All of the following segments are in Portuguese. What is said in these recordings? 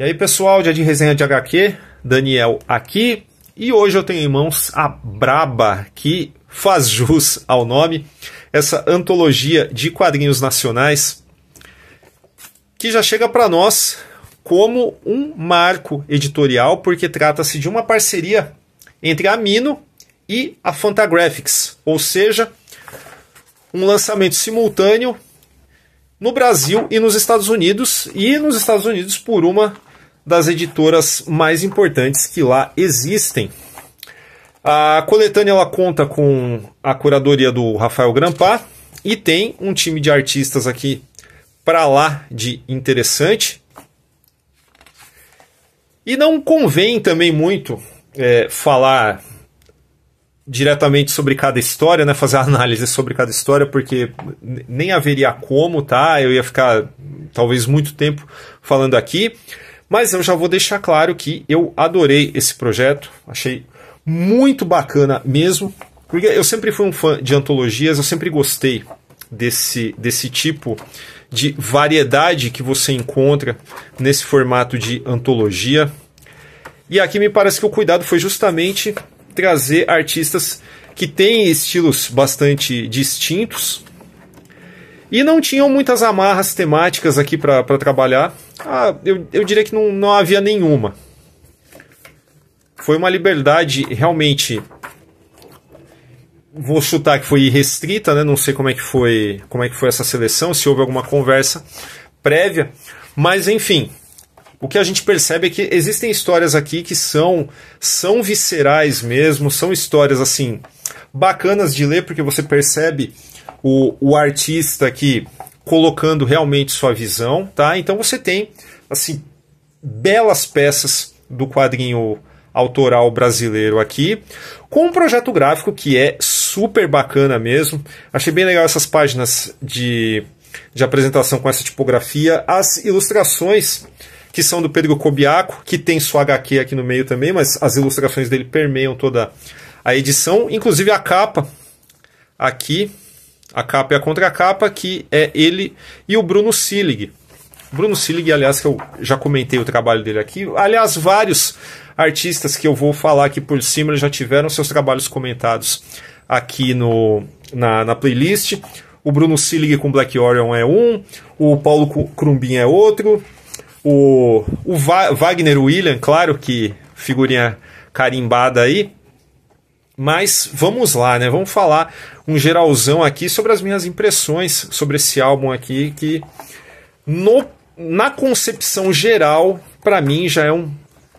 E aí, pessoal, dia de resenha de HQ, Daniel aqui. E hoje eu tenho em mãos a Braba, que faz jus ao nome, essa antologia de quadrinhos nacionais que já chega para nós como um marco editorial, porque trata-se de uma parceria entre a Mino e a Fantagraphics, ou seja, um lançamento simultâneo no Brasil e nos Estados Unidos, e nos Estados Unidos por uma das editoras mais importantes que lá existem. A coletânea ela conta com a curadoria do Rafael Grampá e tem um time de artistas aqui para lá de interessante. E não convém também muito é, falar diretamente sobre cada história, né? Fazer análise sobre cada história, porque nem haveria como, tá? Eu ia ficar talvez muito tempo falando aqui. Mas eu já vou deixar claro que eu adorei esse projeto, achei muito bacana mesmo, porque eu sempre fui um fã de antologias, eu sempre gostei desse, desse tipo de variedade que você encontra nesse formato de antologia. E aqui me parece que o cuidado foi justamente trazer artistas que têm estilos bastante distintos e não tinham muitas amarras temáticas aqui para trabalhar. Ah, eu, eu diria que não, não havia nenhuma. Foi uma liberdade realmente. Vou chutar que foi restrita, né? Não sei como é que foi, como é que foi essa seleção, se houve alguma conversa prévia, mas enfim, o que a gente percebe é que existem histórias aqui que são são viscerais mesmo, são histórias assim bacanas de ler porque você percebe o, o artista que colocando realmente sua visão, tá? Então você tem assim belas peças do quadrinho autoral brasileiro aqui, com um projeto gráfico que é super bacana mesmo. Achei bem legal essas páginas de, de apresentação com essa tipografia, as ilustrações que são do Pedro Cobiaco, que tem sua HQ aqui no meio também, mas as ilustrações dele permeiam toda a edição, inclusive a capa aqui a capa e é a contracapa, que é ele e o Bruno Silig. Bruno Silig, aliás, que eu já comentei o trabalho dele aqui. Aliás, vários artistas que eu vou falar aqui por cima já tiveram seus trabalhos comentados aqui no, na, na playlist. O Bruno Silig com Black Orion é um, o Paulo Crumbin é outro, o, o Va Wagner William, claro que figurinha carimbada aí. Mas vamos lá, né? Vamos falar um geralzão aqui sobre as minhas impressões sobre esse álbum aqui, que no, na concepção geral, para mim já é um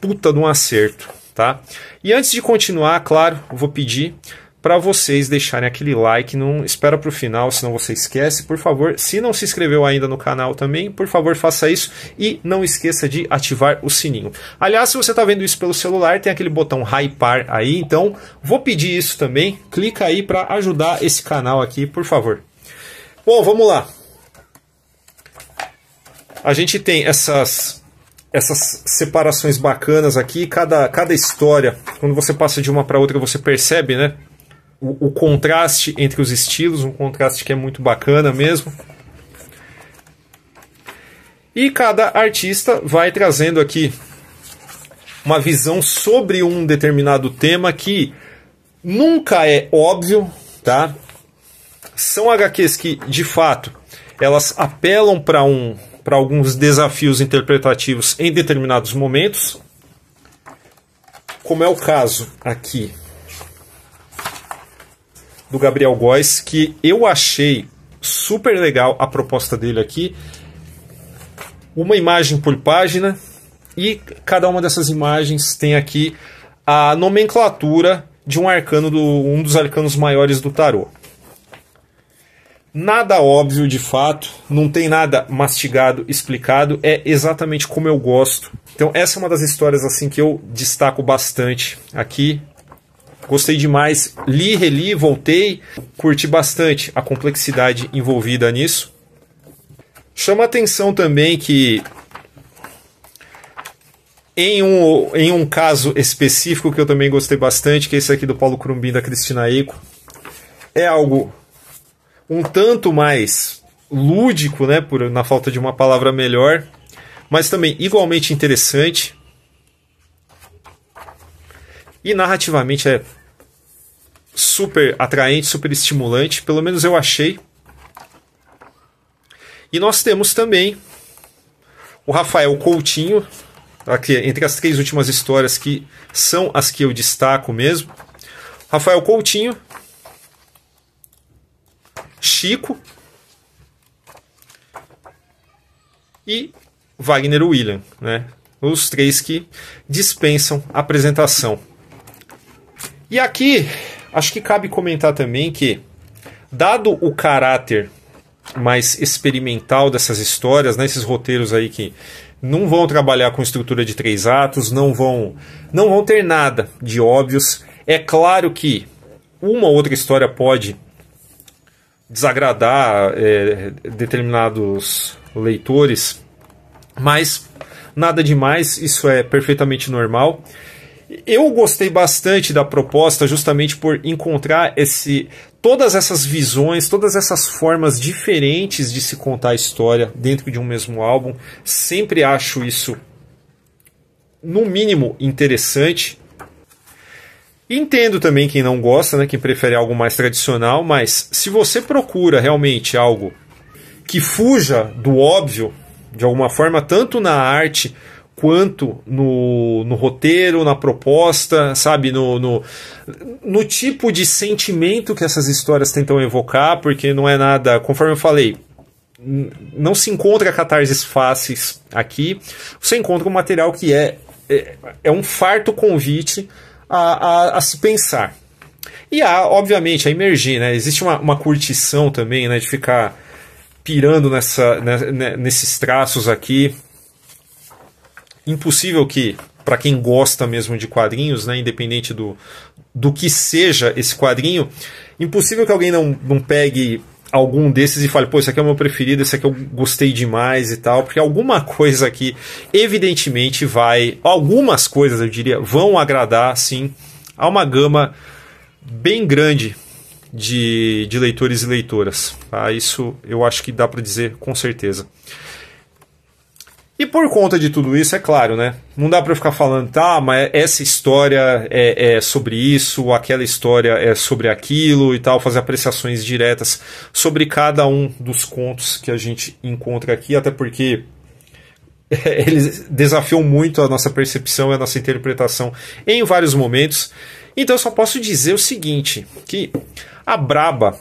puta de um acerto, tá? E antes de continuar, claro, vou pedir para vocês deixarem aquele like, não espera para o final, senão você esquece. Por favor, se não se inscreveu ainda no canal também, por favor faça isso e não esqueça de ativar o sininho. Aliás, se você está vendo isso pelo celular, tem aquele botão hypar aí, então vou pedir isso também. Clica aí para ajudar esse canal aqui, por favor. Bom, vamos lá. A gente tem essas essas separações bacanas aqui, cada, cada história, quando você passa de uma para outra, você percebe, né? o, o, contraste entre os estilos, um contraste que é muito bacana mesmo. E cada artista vai trazendo aqui uma visão sobre um determinado tema que nunca é óbvio, tá? São HQs que, de fato, elas apelam para um para alguns desafios interpretativos em determinados momentos, como é o caso aqui do Gabriel Góes, que eu achei super legal a proposta dele aqui. Uma imagem por página, e cada uma dessas imagens tem aqui a nomenclatura de um arcano do um dos arcanos maiores do tarô. Nada óbvio de fato, não tem nada mastigado, explicado, é exatamente como eu gosto. Então essa é uma das histórias assim que eu destaco bastante aqui Gostei demais, li, reli, voltei, curti bastante a complexidade envolvida nisso. Chama atenção também que em um, em um caso específico que eu também gostei bastante, que é esse aqui do Paulo Crumbin da Cristina Eco, é algo um tanto mais lúdico, né, por, na falta de uma palavra melhor, mas também igualmente interessante. E narrativamente é super atraente, super estimulante, pelo menos eu achei. E nós temos também o Rafael Coutinho, aqui, entre as três últimas histórias que são as que eu destaco mesmo. Rafael Coutinho, Chico e Wagner William, né? Os três que dispensam apresentação. E aqui, acho que cabe comentar também que, dado o caráter mais experimental dessas histórias, né, esses roteiros aí que não vão trabalhar com estrutura de três atos, não vão, não vão ter nada de óbvios. É claro que uma ou outra história pode desagradar é, determinados leitores, mas nada demais, isso é perfeitamente normal. Eu gostei bastante da proposta justamente por encontrar esse todas essas visões, todas essas formas diferentes de se contar a história dentro de um mesmo álbum. Sempre acho isso no mínimo interessante. Entendo também quem não gosta, né, quem prefere algo mais tradicional, mas se você procura realmente algo que fuja do óbvio, de alguma forma, tanto na arte quanto no, no roteiro, na proposta, sabe, no, no, no tipo de sentimento que essas histórias tentam evocar, porque não é nada, conforme eu falei, não se encontra catarses fáceis aqui, você encontra um material que é, é, é um farto convite a, a, a, se pensar. E há, obviamente, a emergir, né? Existe uma, uma curtição também, né? De ficar pirando nessa, né, né nesses traços aqui impossível que, para quem gosta mesmo de quadrinhos, né, independente do, do que seja esse quadrinho, impossível que alguém não, não pegue algum desses e fale, pô, esse aqui é o meu preferido, esse aqui eu gostei demais e tal, porque alguma coisa aqui, evidentemente, vai. Algumas coisas, eu diria, vão agradar, sim, a uma gama bem grande de, de leitores e leitoras. Tá? Isso eu acho que dá para dizer com certeza. E por conta de tudo isso, é claro, né? Não dá para ficar falando, tá, mas essa história é, é, sobre isso, aquela história é sobre aquilo e tal, fazer apreciações diretas sobre cada um dos contos que a gente encontra aqui, até porque eles desafiam muito a nossa percepção e a nossa interpretação em vários momentos. Então eu só posso dizer o seguinte, que a Braba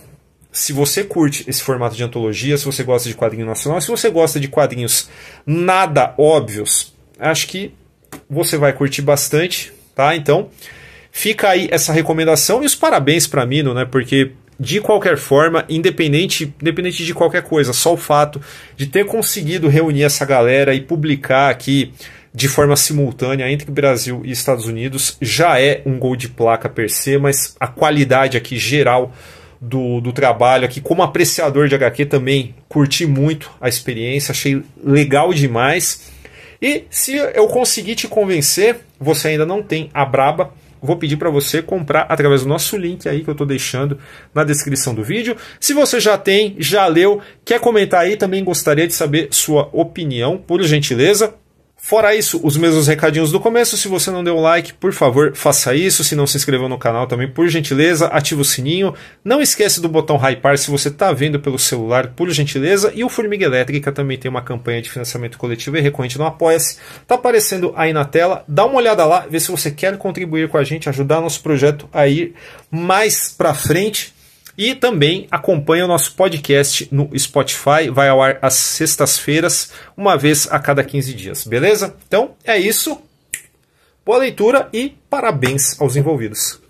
se você curte esse formato de antologia, se você gosta de quadrinho nacional, se você gosta de quadrinhos nada óbvios, acho que você vai curtir bastante, tá? Então, fica aí essa recomendação e os parabéns para Mino, né? Porque de qualquer forma, independente, independente de qualquer coisa, só o fato de ter conseguido reunir essa galera e publicar aqui de forma simultânea entre Brasil e Estados Unidos já é um gol de placa per se, mas a qualidade aqui geral do, do trabalho aqui. Como apreciador de HQ também curti muito a experiência, achei legal demais. E se eu conseguir te convencer, você ainda não tem a Braba, vou pedir para você comprar através do nosso link aí que eu estou deixando na descrição do vídeo. Se você já tem, já leu, quer comentar aí, também gostaria de saber sua opinião, por gentileza. Fora isso, os mesmos recadinhos do começo. Se você não deu um like, por favor, faça isso. Se não se inscreveu no canal também, por gentileza, ativa o sininho. Não esquece do botão hypar se você está vendo pelo celular, por gentileza. E o Formiga Elétrica também tem uma campanha de financiamento coletivo e recorrente no Apoia-se. está aparecendo aí na tela. Dá uma olhada lá, vê se você quer contribuir com a gente, ajudar nosso projeto a ir mais para frente. E também acompanha o nosso podcast no Spotify, vai ao ar às sextas-feiras, uma vez a cada 15 dias, beleza? Então é isso. Boa leitura e parabéns aos envolvidos.